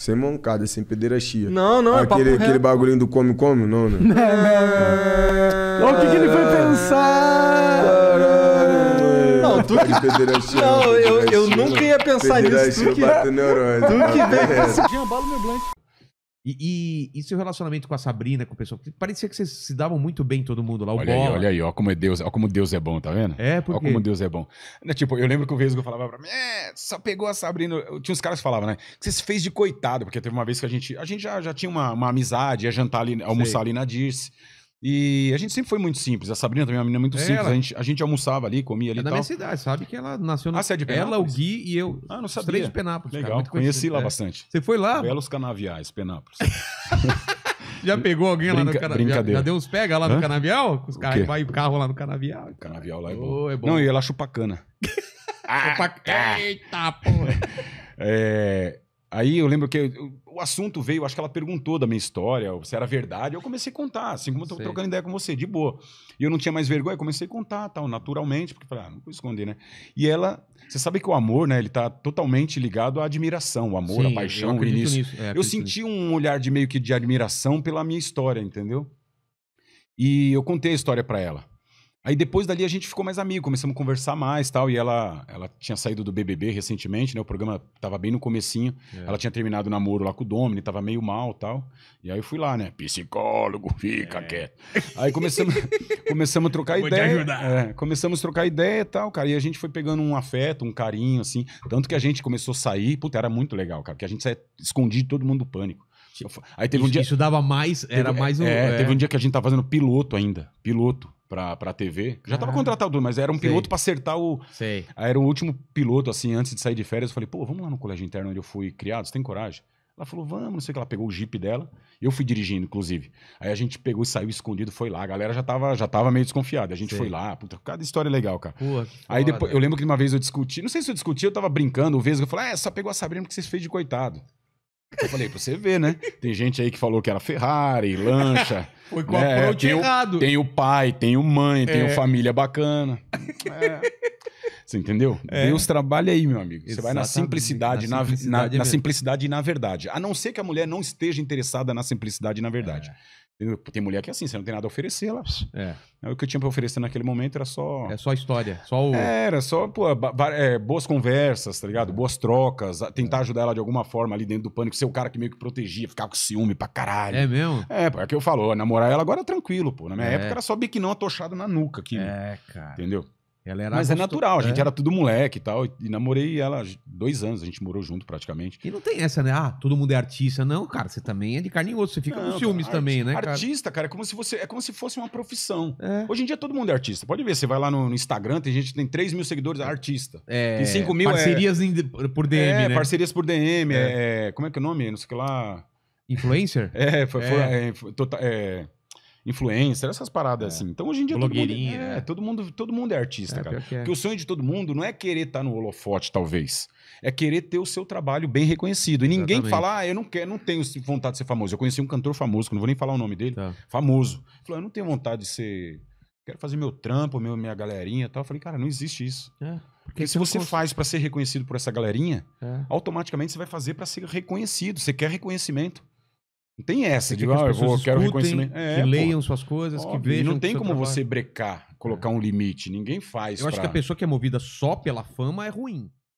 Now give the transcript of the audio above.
Sem mancada, sem pederastia. Não, não, aquele, é Aquele reto. bagulhinho do come-come, não, né? Não, não, é... não. É. O que, que ele foi pensar? Não, tu que... Pederastia, não, eu, eu nunca ia pensar nisso. Tu que... Tu tá que veio... Jambalo meu blanco. E, e, e, seu relacionamento com a Sabrina, com o pessoal? Parecia que vocês se davam muito bem todo mundo lá. O olha aí, olha aí, olha como, é Deus, olha como Deus é bom, tá vendo? É, porque... olha como Deus é bom. Né, tipo, eu lembro que o Vesgo falava pra mim, é, só pegou a Sabrina. Eu, tinha uns caras que falavam, né? Que você se fez de coitado, porque teve uma vez que a gente. A gente já, já tinha uma, uma amizade, ia jantar ali, almoçar Sei. ali na Dirce. E a gente sempre foi muito simples. A Sabrina também é uma menina muito é simples. A gente, a gente almoçava ali, comia ali. É da minha cidade, sabe? Que ela nasceu na Ah, você é de Penápolis? Ela, o Gui e eu. Ah, não sabia. três de Penápolis. Legal, cara, conheci lá é. bastante. Você foi lá? Belos canaviais, Penápolis. já pegou alguém Brinca, lá no canavial? Brincadeira. Já, deu uns pega lá Hã? no canavial? Os caras vai o carro lá no canavial. O canavial lá é bom. Oh, é bom. Não, e ela cana. ah, Chupac... Eita, porra. é. Aí eu lembro que o assunto veio, acho que ela perguntou da minha história, se era verdade. Eu comecei a contar, assim como eu tô Sei. trocando ideia com você, de boa. E eu não tinha mais vergonha, comecei a contar, tal, naturalmente, porque falei, ah, não vou esconder, né? E ela, você sabe que o amor, né, ele tá totalmente ligado à admiração, o amor, Sim, a paixão, eu o início. Nisso. É, eu senti nisso. um olhar de meio que de admiração pela minha história, entendeu? E eu contei a história para ela. Aí depois dali a gente ficou mais amigo, começamos a conversar mais tal. E ela, ela tinha saído do BBB recentemente, né? O programa tava bem no comecinho. É. Ela tinha terminado o namoro lá com o Domini, tava meio mal tal. E aí eu fui lá, né? Psicólogo, fica é. quieto. Aí começamos, começamos a trocar Vou ideia. Te ajudar. É, começamos a trocar ideia e tal, cara. E a gente foi pegando um afeto, um carinho, assim. Tanto que a gente começou a sair. Puta, era muito legal, cara. Porque a gente saía escondido todo mundo do pânico. Aí teve isso, um dia. Isso dava mais, era teve, mais um. É, é, teve é. um dia que a gente tava fazendo piloto ainda. Piloto pra, pra TV. Já tava ah. contratado, mas era um sei. piloto para acertar o. Sei. Era o último piloto, assim, antes de sair de férias. Eu falei, pô, vamos lá no colégio interno onde eu fui criado, você tem coragem? Ela falou, vamos, não sei o que. Ela pegou o jeep dela. Eu fui dirigindo, inclusive. Aí a gente pegou e saiu escondido, foi lá. A galera já tava, já tava meio desconfiada. A gente sei. foi lá. Puta, cada história é legal, cara. Pua, aí depois, eu lembro que uma vez eu discuti, não sei se eu discuti, eu tava brincando. O Vesgo falou, é, só pegou a Sabrina porque vocês fez de coitado. Eu falei, pra você ver, né? Tem gente aí que falou que era Ferrari, lancha. Foi com né? a approach tem errado. O, tem o pai, tem o mãe, é. tem o é. família bacana. É. Você entendeu? É. Deus trabalha aí, meu amigo. Exatamente. Você vai na simplicidade, na simplicidade, na, na, na simplicidade e na verdade. A não ser que a mulher não esteja interessada na simplicidade e na verdade. É. Tem mulher que é assim, você não tem nada a oferecer, lá. É. é. O que eu tinha para oferecer naquele momento era só. É só história. Só o... É, era só pô, é, boas conversas, tá ligado? Boas trocas, tentar é. ajudar ela de alguma forma ali dentro do pânico, ser o cara que meio que protegia, ficar com ciúme pra caralho. É mesmo? É, pô, é que eu falo, namorar ela agora é tranquilo, pô. Na minha época era só biquinão atochado na nuca aqui. É, cara. Entendeu? Ela era Mas é natural, a gente é. era tudo moleque e tal. E namorei ela dois anos, a gente morou junto praticamente. E não tem essa, né? Ah, todo mundo é artista. Não, cara, você também é de carne e osso, você fica não, com ciúmes cara, também, né? Cara? Artista, cara, é como se você é como se fosse uma profissão. É. Hoje em dia todo mundo é artista. Pode ver, você vai lá no, no Instagram, tem gente que tem 3 mil seguidores, é artista. É. E 5 mil é- parcerias é... por DM. É, né? parcerias por DM. É. como é que é o nome? Não sei o que lá. Influencer? é, foi. foi, foi total, é influencer, essas paradas é. assim. Então hoje em dia todo mundo, é, né? todo mundo, todo mundo é artista, é, cara. É. Porque o sonho de todo mundo não é querer estar tá no holofote, talvez. É querer ter o seu trabalho bem reconhecido. E Exatamente. ninguém fala, ah, eu não quero, não tenho vontade de ser famoso. Eu conheci um cantor famoso, que não vou nem falar o nome dele, tá. famoso. Ele falou, eu não tenho vontade de ser quero fazer meu trampo, meu, minha galerinha e tal. Eu falei, cara, não existe isso. É, porque se você faz para ser reconhecido por essa galerinha, é. automaticamente você vai fazer para ser reconhecido. Você quer reconhecimento. Não tem essa de, que ah, eu vou, quero reconhecimento. É, que leiam pô. suas coisas, Óbvio, que vejam. Não tem como trabalho. você brecar, colocar é. um limite. Ninguém faz. Eu pra... acho que a pessoa que é movida só pela fama é ruim.